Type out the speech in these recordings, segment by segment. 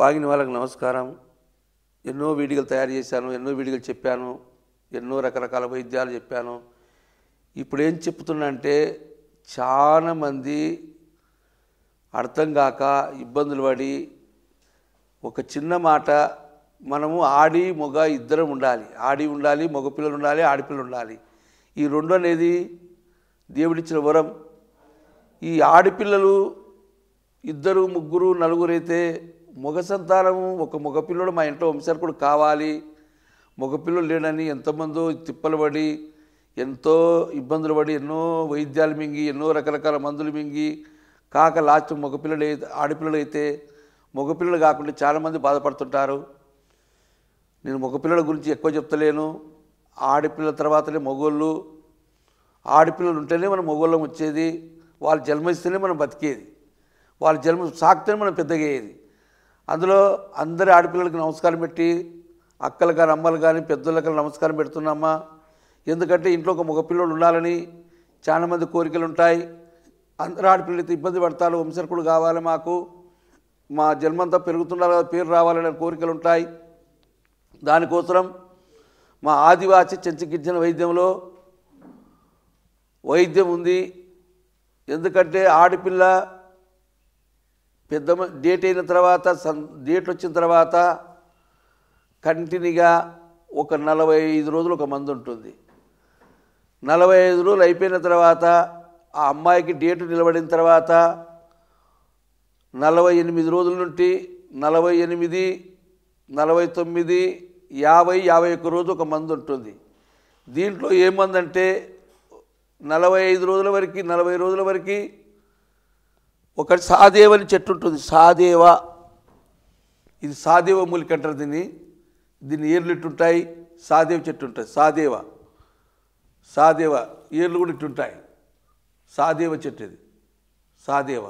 వాగిన వాళ్ళకి నమస్కారం ఎన్నో వీడియోలు తయారు చేశాను ఎన్నో వీడియోలు చెప్పాను ఎన్నో రకరకాల వైద్యాలు చెప్పాను ఇప్పుడు ఏం చెప్తున్నా అంటే చాలామంది అర్థం కాక ఇబ్బందులు పడి ఒక చిన్న మాట మనము ఆడి మొగ ఇద్దరం ఉండాలి ఆడి ఉండాలి మగపిల్లలు ఉండాలి ఆడపిల్లలు ఉండాలి ఈ రెండు అనేది దేవుడిచ్చిన వరం ఈ ఆడపిల్లలు ఇద్దరు ముగ్గురు నలుగురైతే మగ సంతానము ఒక మగపిల్లడు మా ఇంట్లో వంశార్కుడు కావాలి మగపిల్లలు లేడని ఎంతమందో తిప్పలు పడి ఎంతో ఇబ్బందులు పడి ఎన్నో వైద్యాలు మింగి ఎన్నో రకరకాల మందులు మింగి కాక లాస్ట్ మగపిల్లలు అయితే ఆడపిల్లలు అయితే మగపిల్లలు కాకుండా చాలామంది బాధపడుతుంటారు నేను మగపిల్లల గురించి ఎక్కువ చెప్తలేను ఆడపిల్లల తర్వాతనే మగోళ్ళు ఆడపిల్లలు ఉంటేనే మనం మగోళ్ళం వచ్చేది వాళ్ళు జన్మ ఇస్తేనే మనం బతికేది వాళ్ళ జన్మ సాక్తేనే మనం పెద్దగయ్యేది అందులో అందరి ఆడపిల్లలకి నమస్కారం పెట్టి అక్కలు కానీ అమ్మలు కానీ పెద్దలకి నమస్కారం పెడుతున్నామా ఎందుకంటే ఇంట్లో ఒక మగపిల్లలు ఉండాలని చాలామంది కోరికలు ఉంటాయి అందరు ఆడపిల్లలతో ఇబ్బంది పడతారు వంశర్కుడు కావాలి మాకు మా జన్మంతా పెరుగుతున్నారు కదా పేరు రావాలనే కోరికలు ఉంటాయి దానికోసం మా ఆదివాసి చెంచగిజ్జన వైద్యంలో వైద్యం ఉంది ఎందుకంటే ఆడపిల్ల పెద్ద డేట్ అయిన తర్వాత సన్ డేట్ వచ్చిన తర్వాత కంటిన్యూగా ఒక నలభై ఐదు రోజులు ఒక మందు ఉంటుంది నలభై ఐదు రోజులు అయిపోయిన తర్వాత ఆ అమ్మాయికి డేటు నిలబడిన తర్వాత నలభై ఎనిమిది రోజుల నుండి నలభై ఎనిమిది నలభై తొమ్మిది యాభై యాభై ఒక్క రోజు ఒక మందు ఉంటుంది దీంట్లో ఏ మందు అంటే నలభై ఐదు రోజుల వరకు నలభై రోజుల వరకు ఒకటి సాదేవ అని చెట్టు ఉంటుంది సాదేవ ఇది సాదేవ మూలిక అంటారు దీన్ని దీన్ని ఏర్లు ఇట్టుంటాయి సాదేవ చెట్టు ఉంటుంది సాదేవ సాదేవ ఏర్లు కూడా ఇట్టుంటాయి సాదేవ చెట్టు ఇది సాదేవ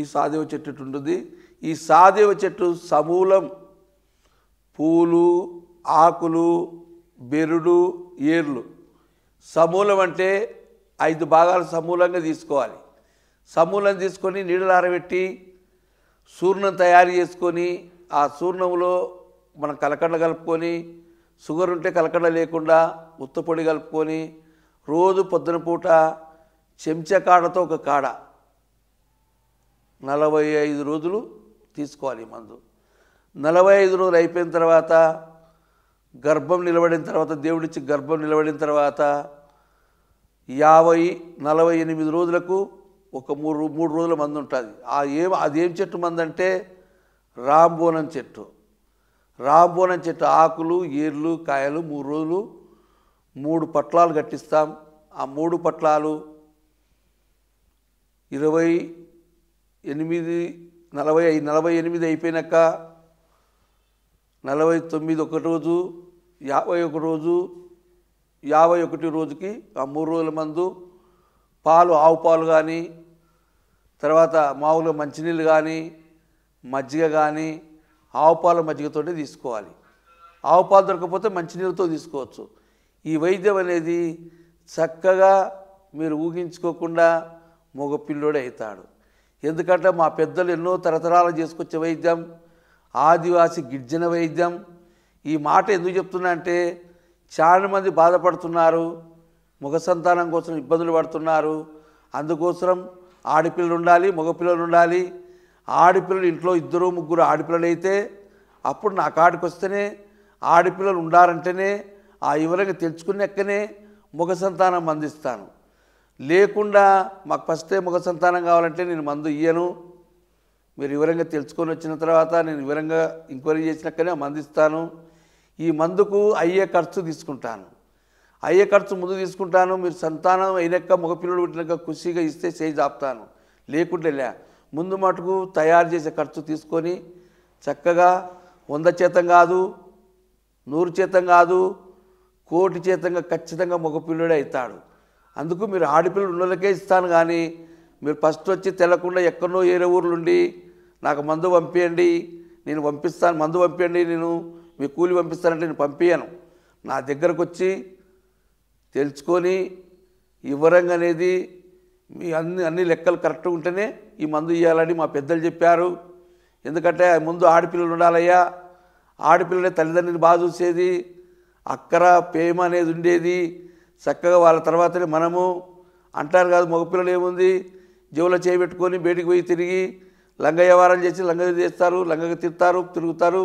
ఈ సాదేవ చెట్టు ఉంటుంది ఈ సాదేవ చెట్టు సమూలం పూలు ఆకులు బెరుడు ఏర్లు సమూలం అంటే ఐదు భాగాలు సమూలంగా తీసుకోవాలి సమూలం తీసుకొని నీళ్ళు ఆరబెట్టి సూర్ణం తయారు చేసుకొని ఆ సూర్ణంలో మనం కలకండ కలుపుకొని షుగర్ ఉంటే కలకండ లేకుండా ఉత్తపొడి కలుపుకొని రోజు పొద్దున పూట చెంచా కాడతో ఒక కాడ నలభై ఐదు రోజులు తీసుకోవాలి మందు నలభై ఐదు రోజులు అయిపోయిన తర్వాత గర్భం నిలబడిన తర్వాత దేవుడిచ్చి గర్భం నిలబడిన తర్వాత యాభై నలభై ఎనిమిది రోజులకు ఒక మూడు మూడు రోజుల మందు ఉంటుంది ఆ ఏం అదేం చెట్టు మంది అంటే రాంబోనం చెట్టు రాంబోనం చెట్టు ఆకులు ఏర్లు కాయలు మూడు రోజులు మూడు పట్లాలు కట్టిస్తాం ఆ మూడు పట్లాలు ఇరవై ఎనిమిది నలభై ఐదు నలభై ఎనిమిది అయిపోయినాక నలభై తొమ్మిది ఒక రోజు యాభై ఒక రోజు యాభై ఒకటి రోజుకి ఆ మూడు రోజుల మందు పాలు ఆవు పాలు కానీ తర్వాత మామూలుగా మంచినీళ్ళు కానీ మజ్జిగ కానీ ఆవు పాల మజ్జిగతో తీసుకోవాలి ఆవు పాలు దొరకకపోతే మంచినీళ్ళతో తీసుకోవచ్చు ఈ వైద్యం అనేది చక్కగా మీరు ఊహించుకోకుండా పిల్లోడే అవుతాడు ఎందుకంటే మా పెద్దలు ఎన్నో తరతరాలు చేసుకొచ్చే వైద్యం ఆదివాసి గిర్జన వైద్యం ఈ మాట ఎందుకు చెప్తున్నా అంటే చాలామంది బాధపడుతున్నారు మగ సంతానం కోసం ఇబ్బందులు పడుతున్నారు అందుకోసం ఆడపిల్లలు ఉండాలి మగపిల్లలు ఉండాలి ఆడపిల్లలు ఇంట్లో ఇద్దరు ముగ్గురు ఆడపిల్లలు అయితే అప్పుడు నా కాడికి వస్తేనే ఆడపిల్లలు ఉండాలంటేనే ఆ వివరంగా తెలుసుకునేక్కనే మగ సంతానం అందిస్తాను లేకుండా మాకు ఫస్టే మగ సంతానం కావాలంటే నేను మందు ఇయ్యను మీరు వివరంగా తెలుసుకొని వచ్చిన తర్వాత నేను వివరంగా ఎంక్వైరీ చేసినాకనే మందిస్తాను ఈ మందుకు అయ్యే ఖర్చు తీసుకుంటాను అయ్యే ఖర్చు ముందు తీసుకుంటాను మీరు సంతానం అయినాక మగపిల్లలు పుట్టినాక ఖుషీగా ఇస్తే చేయి జాపుతాను లేకుంటే లే ముందు మటుకు తయారు చేసే ఖర్చు తీసుకొని చక్కగా వంద చేతం కాదు నూరు చేతం కాదు కోటి చేతంగా ఖచ్చితంగా మగపిల్లుడే అవుతాడు అందుకు మీరు ఆడపిల్లలు ఉన్నోళ్ళకే ఇస్తాను కానీ మీరు ఫస్ట్ వచ్చి తెలకుండా ఎక్కడో ఏరే ఊర్లుండి నాకు మందు పంపించండి నేను పంపిస్తాను మందు పంపించండి నేను మీ కూలి పంపిస్తానంటే నేను పంపించను నా దగ్గరకు వచ్చి తెలుసుకొని ఈ అనేది మీ అన్ని అన్ని లెక్కలు కరెక్ట్గా ఉంటేనే ఈ మందు ఇవ్వాలని మా పెద్దలు చెప్పారు ఎందుకంటే ముందు ఆడపిల్లలు ఉండాలయ్యా ఆడపిల్లనే తల్లిదండ్రులు బాగా చూసేది అక్కర ప్రేమ అనేది ఉండేది చక్కగా వాళ్ళ తర్వాతనే మనము అంటారు కాదు మగపిల్లలు ఏముంది జేబులో చేయబెట్టుకొని బయటికి పోయి తిరిగి లంగ వ్యవహారం చేసి లంగ చేస్తారు లంగగా తిరుగుతారు తిరుగుతారు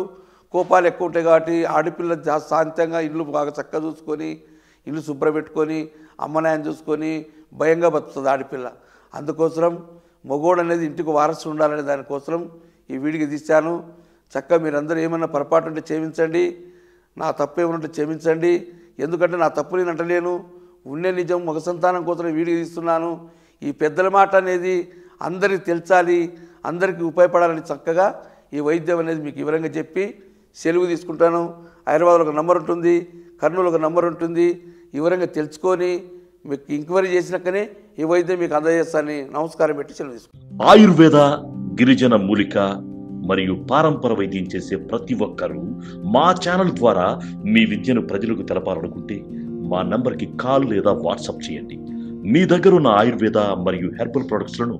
కోపాలు ఎక్కువ ఉంటాయి కాబట్టి ఆడపిల్ల శాంతంగా ఇల్లు బాగా చక్కగా చూసుకొని ఇల్లు శుభ్రపెట్టుకొని అమ్మనాయన చూసుకొని భయంగా బతుకుతుంది ఆడపిల్ల అందుకోసం మగోడు అనేది ఇంటికి వారసు ఉండాలనే దానికోసం ఈ వీడికి తీశాను చక్కగా మీరందరూ ఏమన్నా పొరపాటు ఉంటే క్షమించండి నా తప్పు ఏమన్నా క్షమించండి ఎందుకంటే నా తప్పు నేను అంటలేను ఉండే నిజం మగ సంతానం కోసం వీడికి తీస్తున్నాను ఈ పెద్దల మాట అనేది అందరికీ తెలిసాలి అందరికీ ఉపయోగపడాలని చక్కగా ఈ వైద్యం అనేది మీకు వివరంగా చెప్పి సెలవు తీసుకుంటాను హైదరాబాద్లో ఒక నంబర్ ఉంటుంది కర్నూలు ఒక నంబర్ ఉంటుంది వివరంగా తెలుసుకొని మీకు ఎంక్వైరీ చేసినాకనే ఈ వైద్యం మీకు అందజేస్తాను నమస్కారం పెట్టి సెలవు తీసుకుంటాను ఆయుర్వేద గిరిజన మూలిక మరియు పారంపర వైద్యం చేసే ప్రతి ఒక్కరూ మా ఛానల్ ద్వారా మీ విద్యను ప్రజలకు తెలపాలనుకుంటే మా నంబర్కి కాల్ లేదా వాట్సాప్ చేయండి మీ దగ్గర ఉన్న ఆయుర్వేద మరియు హెర్బల్ ప్రొడక్ట్స్లను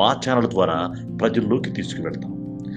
మా ఛానల్ ద్వారా ప్రజల్లోకి తీసుకువెళ్తాం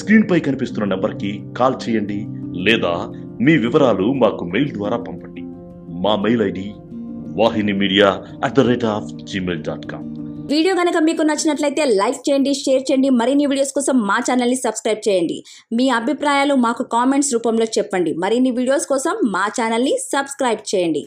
స్క్రీన్పై కనిపిస్తున్న నెంబర్కి కాల్ చేయండి లేదా మీ వివరాలు మాకు మెయిల్ ద్వారా పంపండి మా mail ID Vahini media at the rate of Gmail dot com video కనుక మీకు నచ్చినట్లయితే లైక్ చేయండి షేర్ చేయండి మరిన్ని వీడియోస్ కోసం మా ఛానల్ని సబ్స్క్రైబ్ చేయండి మీ అభిప్రాయాలు మాకు కామెంట్స్ రూపంలో చెప్పండి మరిన్ని వీడియోస్ కోసం మా ఛానల్ని సబ్స్క్రైబ్ చేయండి